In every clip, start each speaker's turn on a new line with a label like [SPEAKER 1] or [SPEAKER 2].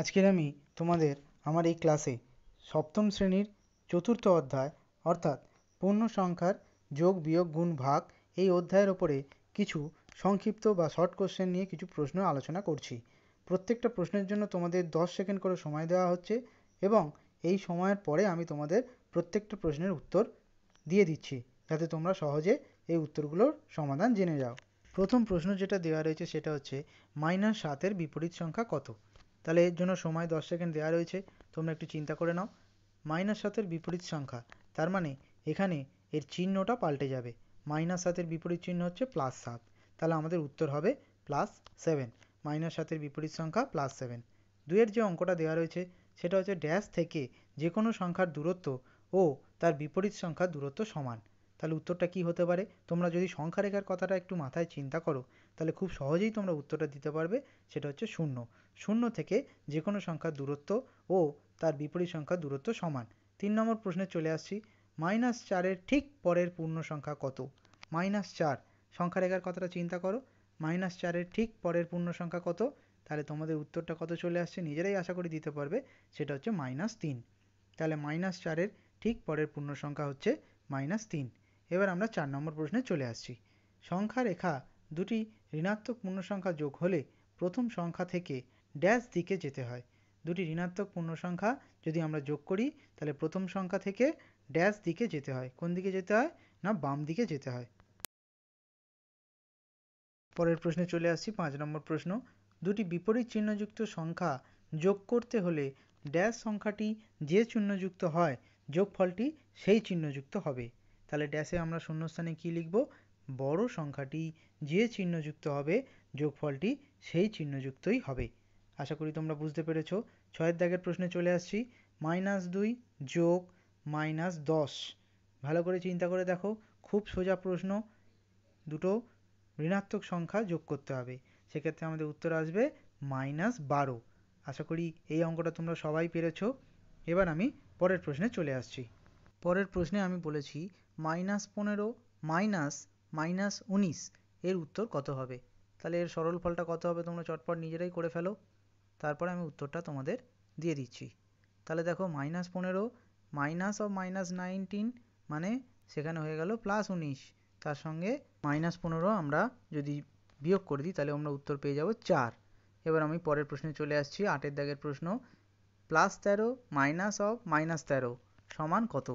[SPEAKER 1] আজকের আমি তোমাদের আমার এই ক্লাসে সপ্তম শ্রেণীর চতুর্থ অধ্যায় অর্থাৎ পূর্ণ সংখ্যার যোগ বিয়োগ গুণ ভাগ এই অধ্যায়ের ওপরে কিছু সংক্ষিপ্ত বা শর্ট কোশ্চেন নিয়ে কিছু প্রশ্ন আলোচনা করছি প্রত্যেকটা প্রশ্নের জন্য তোমাদের দশ সেকেন্ড করে সময় দেওয়া হচ্ছে এবং এই সময়ের পরে আমি তোমাদের প্রত্যেকটা প্রশ্নের উত্তর দিয়ে দিচ্ছি যাতে তোমরা সহজে এই উত্তরগুলোর সমাধান জেনে যাও প্রথম প্রশ্ন যেটা দেওয়া রয়েছে সেটা হচ্ছে মাইনাস সাতের বিপরীত সংখ্যা কত তাহলে এর জন্য সময় দশ সেকেন্ড দেওয়া রয়েছে তোমরা একটু চিন্তা করে নাও মাইনাস সাতের বিপরীত সংখ্যা তার মানে এখানে এর চিহ্নটা পাল্টে যাবে মাইনাস সাতের বিপরীত চিহ্ন হচ্ছে প্লাস সাত তাহলে আমাদের উত্তর হবে প্লাস সেভেন মাইনাস সাতের বিপরীত সংখ্যা প্লাস সেভেন দুইয়ের যে অঙ্কটা দেওয়া রয়েছে সেটা হচ্ছে ড্যাশ থেকে যে কোনো সংখ্যার দূরত্ব ও তার বিপরীত সংখ্যার দূরত্ব সমান তাহলে উত্তরটা কী হতে পারে তোমরা যদি সংখ্যা রেখার কথাটা একটু মাথায় চিন্তা করো তাহলে খুব সহজেই তোমরা উত্তরটা দিতে পারবে সেটা হচ্ছে শূন্য শূন্য থেকে যে কোনো সংখ্যার দূরত্ব ও তার বিপরীত সংখ্যার দূরত্ব সমান তিন নম্বর প্রশ্নে চলে আসছি মাইনাস চারের ঠিক পরের পূর্ণ সংখ্যা কত মাইনাস চার সংখ্যা রেখার কথাটা চিন্তা করো মাইনাস চারের ঠিক পরের পূর্ণ সংখ্যা কত তাহলে তোমাদের উত্তরটা কত চলে আসছে নিজেরাই আশা করি দিতে পারবে সেটা হচ্ছে মাইনাস তিন তাহলে মাইনাস চারের ঠিক পরের পূর্ণ সংখ্যা হচ্ছে মাইনাস তিন এবার আমরা চার নম্বর প্রশ্নে চলে আসছি সংখ্যা রেখা দুটি ঋণাত্মক পূর্ণসংখ্যা যোগ হলে প্রথম সংখ্যা থেকে ড্যাশ দিকে যেতে হয় দুটি ঋণাত্মক পূর্ণসংখ্যা যদি আমরা যোগ করি তাহলে প্রথম সংখ্যা থেকে ড্যাশ দিকে যেতে হয় কোন দিকে যেতে হয় না বাম দিকে যেতে হয় পরের প্রশ্নে চলে আসছি পাঁচ নম্বর প্রশ্ন দুটি বিপরীত চিহ্নযুক্ত সংখ্যা যোগ করতে হলে ড্যাশ সংখ্যাটি যে চিহ্নযুক্ত হয় যোগফলটি সেই চিহ্নযুক্ত হবে তাহলে ড্যাশে আমরা শূন্যস্থানে কি লিখব বড় সংখ্যাটি যে চিহ্নযুক্ত হবে যোগফলটি সেই চিহ্নযুক্তই হবে আশা করি তোমরা বুঝতে পেরেছ ছয়ের দাগের প্রশ্নে চলে আসছি মাইনাস দুই যোগ মাইনাস দশ ভালো করে চিন্তা করে দেখো খুব সোজা প্রশ্ন দুটো ঋণাত্মক সংখ্যা যোগ করতে হবে সেক্ষেত্রে আমাদের উত্তর আসবে মাইনাস বারো আশা করি এই অঙ্কটা তোমরা সবাই পেরেছ এবার আমি পরের প্রশ্নে চলে আসছি পরের প্রশ্নে আমি বলেছি মাইনাস পনেরো মাইনাস মাইনাস উনিশ এর উত্তর কত হবে তাহলে এর সরল ফলটা কত হবে তোমরা চটপট নিজেরাই করে ফেলো তারপরে আমি উত্তরটা তোমাদের দিয়ে দিচ্ছি তাহলে দেখো মাইনাস পনেরো মাইনাস অফ মাইনাস নাইনটিন মানে সেখানে হয়ে গেল প্লাস উনিশ তার সঙ্গে মাইনাস পনেরো আমরা যদি বিয়োগ করে দিই তাহলে আমরা উত্তর পেয়ে যাবো চার এবার আমি পরের প্রশ্নে চলে আসছি আটের দাগের প্রশ্ন প্লাস তেরো মাইনাস অফ মাইনাস তেরো সমান কত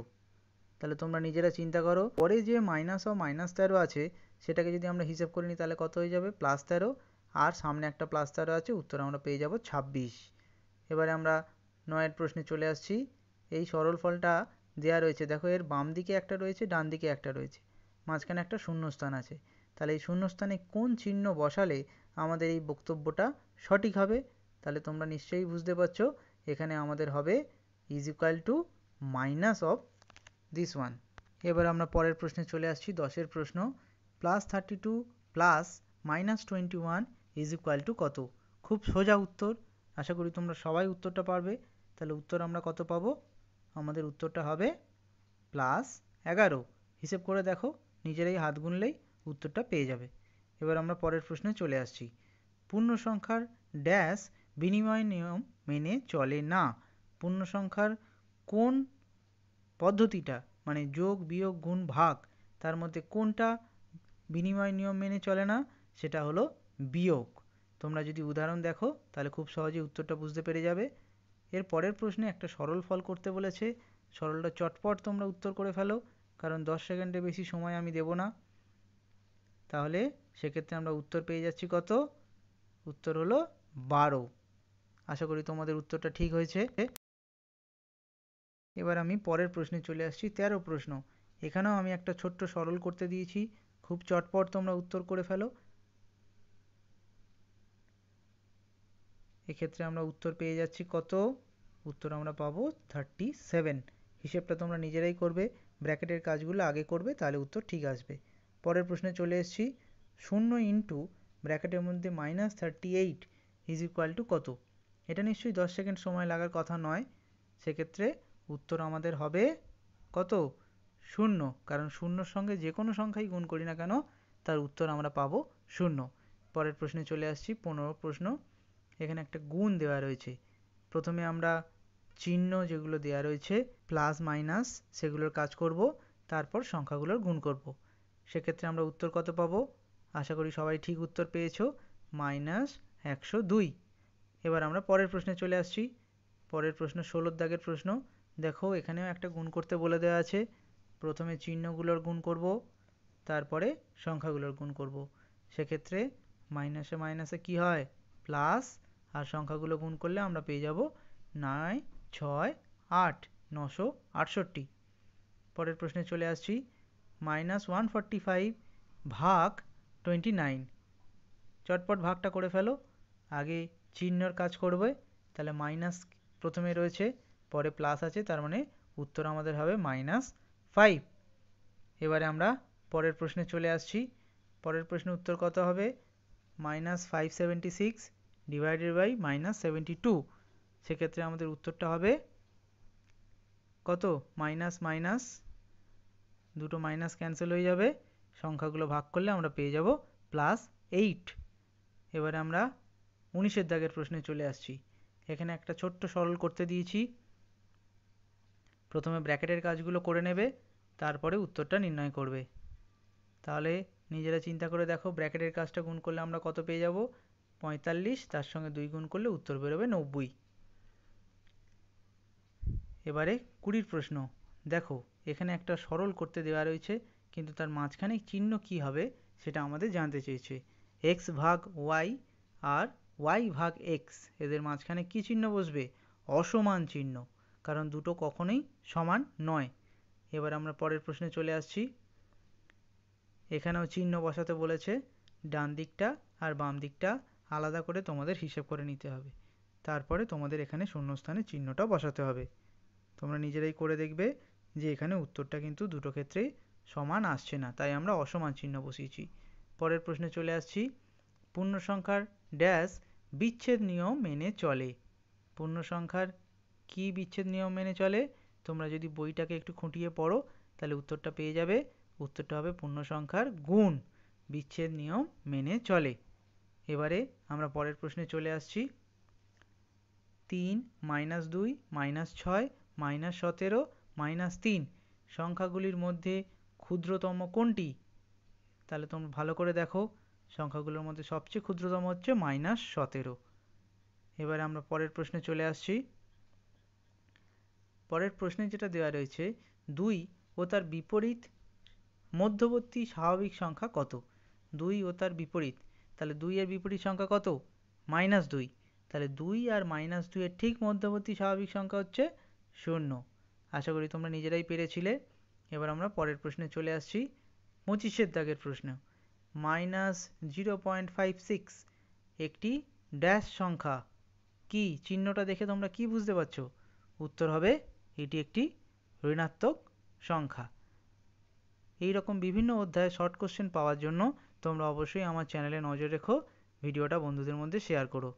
[SPEAKER 1] তাহলে তোমরা নিজেরা চিন্তা করো পরে যে মাইনাস ও মাইনাস তেরো আছে সেটাকে যদি আমরা হিসেব করে নিই তাহলে কত হয়ে যাবে প্লাস তেরো আর সামনে একটা প্লাস তেরো আছে উত্তর আমরা পেয়ে যাব ছাব্বিশ এবারে আমরা নয়ের প্রশ্নে চলে আসছি এই সরল ফলটা দেওয়া রয়েছে দেখো এর বাম দিকে একটা রয়েছে ডান দিকে একটা রয়েছে মাঝখানে একটা শূন্যস্থান আছে তাহলে এই শূন্যস্থানে কোন চিহ্ন বসালে আমাদের এই বক্তব্যটা সঠিক হবে তাহলে তোমরা নিশ্চয়ই বুঝতে পারছো এখানে আমাদের হবে is equal to minus of this one এবার আমরা পরের প্রশ্নে চলে আসছি দশের প্রশ্ন plus thirty two plus minus twenty one is equal to কত খুব সোজা উত্তর আশা করি তোমরা সবাই উত্তরটা পারবে তাহলে উত্তর আমরা কত পাবো আমাদের উত্তরটা হবে প্লাস এগারো হিসেব করে দেখো নিজেরাই হাত গুনলেই উত্তরটা পেয়ে যাবে এবার আমরা পরের প্রশ্নে চলে আসছি পূর্ণ সংখ্যার ড্যাশ বিনিময় নিয়ম মেনে চলে না পূর্ণ সংখ্যার কোন পদ্ধতিটা মানে যোগ বিয়োগ গুণ ভাগ তার মধ্যে কোনটা বিনিময় নিয়ম মেনে চলে না সেটা হলো বিয়োগ তোমরা যদি উদাহরণ দেখো তাহলে খুব সহজেই উত্তরটা বুঝতে পেরে যাবে এর পরের প্রশ্নে একটা সরল ফল করতে বলেছে সরলটা চটপট তোমরা উত্তর করে ফেলো কারণ দশ সেকেন্ডে বেশি সময় আমি দেব না তাহলে সেক্ষেত্রে আমরা উত্তর পেয়ে যাচ্ছি কত উত্তর হলো বারো আশা করি তোমাদের উত্তরটা ঠিক হয়েছে এবার আমি পরের প্রশ্নে চলে আসছি তেরো প্রশ্ন এখানেও আমি একটা ছোট্ট সরল করতে দিয়েছি খুব চটপট তোমরা উত্তর করে ফেলো এক্ষেত্রে আমরা উত্তর পেয়ে যাচ্ছি কত উত্তর আমরা পাবো থার্টি সেভেন হিসেবটা তোমরা নিজেরাই করবে ব্র্যাকেটের কাজগুলো আগে করবে তাহলে উত্তর ঠিক আসবে পরের প্রশ্নে চলে এসেছি শূন্য ইন্টু ব্র্যাকেটের মধ্যে minus thirty eight is equal to কত এটা নিশ্চয়ই দশ সেকেন্ড সময় লাগার কথা নয় সেক্ষেত্রে উত্তর আমাদের হবে কত শূন্য কারণ শূন্যর সঙ্গে যে কোনো সংখ্যাই গুণ করি না কেন তার উত্তর আমরা পাবো শূন্য পরের প্রশ্নে চলে আসছি পনেরো প্রশ্ন এখানে একটা গুণ দেওয়া রয়েছে প্রথমে আমরা চিহ্ন যেগুলো দেওয়া রয়েছে প্লাস মাইনাস সেগুলোর কাজ করব তারপর সংখ্যাগুলোর গুণ করব সেক্ষেত্রে আমরা উত্তর কত পাবো আশা করি সবাই ঠিক উত্তর পেয়েছো মাইনাস একশো দুই এবার আমরা পরের প্রশ্নে চলে আসছি পরের প্রশ্ন ষোলোর দাগের প্রশ্ন দেখো এখানেও একটা গুণ করতে বলে দেওয়া আছে প্রথমে চিহ্নগুলোর গুণ করব তারপরে সংখ্যাগুলোর গুণ করব সেক্ষেত্রে মাইনাসে মাইনাসে কি হয় প্লাস আর সংখ্যাগুলো গুণ করলে আমরা পেয়ে যাব নয় ছয় আট নশো আটষট্টি পরের প্রশ্নে চলে আসছি মাইনাস ওয়ান ফর্টি ফাইভ ভাগ টোয়েন্টি নাইন চটপট ভাগটা করে ফেলো আগে চিহ্নর কাজ করবে তাহলে মাইনাস প্রথমে রয়েছে পরে প্লাস আছে তার মানে উত্তর আমাদের হবে মাইনাস ফাইভ এবারে আমরা পরের প্রশ্নে চলে আসছি পরের প্রশ্নের উত্তর কত হবে minus five seventy six divided by minus seventy two সেক্ষেত্রে আমাদের উত্তরটা হবে কত মাইনাস মাইনাস দুটো মাইনাস ক্যান্সেল হয়ে যাবে সংখ্যাগুলো ভাগ করলে আমরা পেয়ে যাব প্লাস এইট এবারে আমরা উনিশের দাগের প্রশ্নে চলে আসছি এখানে একটা ছোট্ট সরল করতে দিয়েছি প্রথমে ব্র্যাকেটের কাজগুলো করে নেবে তারপরে উত্তরটা নির্ণয় করবে তাহলে নিজেরা চিন্তা করে দেখো ব্র্যাকেটের কাজটা গুণ করলে আমরা কত পেয়ে যাব পঁয়তাল্লিশ তার সঙ্গে দুই গুণ করলে উত্তর বেরোবে নব্বই এবারে কুড়ির প্রশ্ন দেখো এখানে একটা সরল করতে দেওয়া রয়েছে কিন্তু তার মাঝখানে চিহ্ন কি হবে সেটা আমাদের জানতে চেয়েছে এক্স ভাগ ওয়াই আর ওয়াই ভাগ এক্স এদের মাঝখানে কি চিহ্ন বসবে অসমান চিহ্ন কারণ দুটো কখনোই সমান নয় এবার আমরা পরের প্রশ্নে চলে আসছি এখানেও চিহ্ন বসাতে বলেছে ডান দিকটা আর বাম দিকটা আলাদা করে তোমাদের হিসেব করে নিতে হবে তারপরে তোমাদের এখানে শূন্যস্থানে চিহ্নটা বসাতে হবে তোমরা নিজেরাই করে দেখবে যে এখানে উত্তরটা কিন্তু দুটো ক্ষেত্রেই সমান আসছে না তাই আমরা অসমান চিহ্ন বসিয়েছি পরের প্রশ্নে চলে আসছি পূর্ণ সংখ্যার ড্যাশ বিচ্ছেদ নিয়ম মেনে চলে পূর্ণ সংখ্যার কী বিচ্ছেদ নিয়ম মেনে চলে তোমরা যদি বইটাকে একটু খুঁটিয়ে পড়ো তাহলে উত্তরটা পেয়ে যাবে উত্তরটা হবে পূর্ণ সংখ্যার গুণ বিচ্ছেদ নিয়ম মেনে চলে এবারে আমরা পরের প্রশ্নে চলে আসছি তিন মাইনাস দুই মাইনাস ছয় মাইনাস সতেরো মাইনাস তিন সংখ্যাগুলির মধ্যে ক্ষুদ্রতম কোনটি তাহলে তোমরা ভালো করে দেখো সংখ্যাগুলোর মধ্যে সবচেয়ে ক্ষুদ্রতম হচ্ছে মাইনাস সতেরো এবারে আমরা পরের প্রশ্নে চলে আসছি পরের প্রশ্নে যেটা দেওয়া রয়েছে দুই ও তার বিপরীত মধ্যবর্তী স্বাভাবিক সংখ্যা কত দুই ও তার বিপরীত তাহলে দুই এর বিপরীত সংখ্যা কত মাইনাস দুই তাহলে দুই আর মাইনাস দুইয়ের ঠিক মধ্যবর্তী স্বাভাবিক সংখ্যা হচ্ছে শূন্য আশা করি তোমরা নিজেরাই পেরেছিলে এবার আমরা পরের প্রশ্নে চলে আসছি পঁচিশের দাগের প্রশ্ন minus zero point five six একটি ড্যাশ সংখ্যা কি চিহ্নটা দেখে তোমরা কি বুঝতে পারছো উত্তর হবে এটি একটি ঋণাত্মক সংখ্যা এই রকম বিভিন্ন অধ্যায়ে শর্ট কোশ্চেন পাওয়ার জন্য তোমরা অবশ্যই আমার চ্যানেলে নজর রেখো ভিডিওটা বন্ধুদের মধ্যে শেয়ার করো